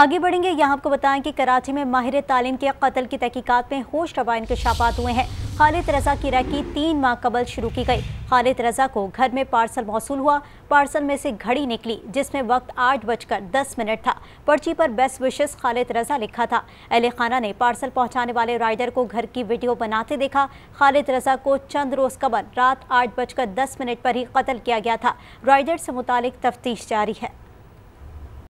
आगे बढ़ेंगे यहाँ आपको बताएं कि कराची में माहिर तालीम के कत्ल की तहकीकत में होश रवा इंकशाफात हुए हैं खालिद रजा की रैकी तीन माह कबल शुरू की गई खालिद रजा को घर में पार्सल मौसू हुआ पार्सल में से घड़ी निकली जिसमें वक्त आठ बजकर दस मिनट था पर्ची पर बेस्ट विशेष खालिद रजा लिखा था अहल खाना ने पार्सल पहुंचाने वाले राइडर को घर की वीडियो बनाते देखा खालिद रजा को चंद रोज कबल रात आठ बजकर दस मिनट पर ही कत्ल किया गया था राइडर से मुतल तफ्तीश जारी है